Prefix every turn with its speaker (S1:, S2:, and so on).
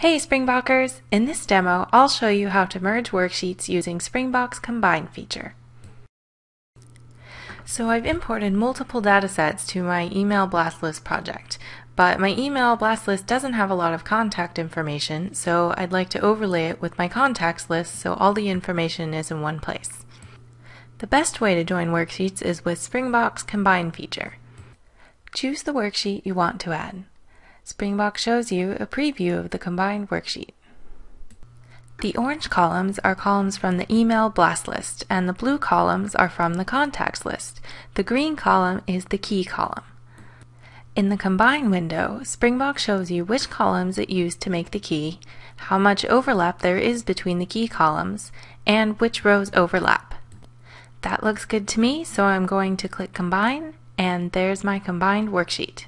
S1: Hey Springbokers! In this demo, I'll show you how to merge worksheets using Springbox Combine feature. So I've imported multiple datasets to my email blast list project, but my email blast list doesn't have a lot of contact information, so I'd like to overlay it with my contacts list so all the information is in one place. The best way to join worksheets is with Springbox Combine feature. Choose the worksheet you want to add. Springbok shows you a preview of the combined worksheet. The orange columns are columns from the email blast list, and the blue columns are from the contacts list. The green column is the key column. In the combine window, Springbok shows you which columns it used to make the key, how much overlap there is between the key columns, and which rows overlap. That looks good to me, so I'm going to click combine, and there's my combined worksheet.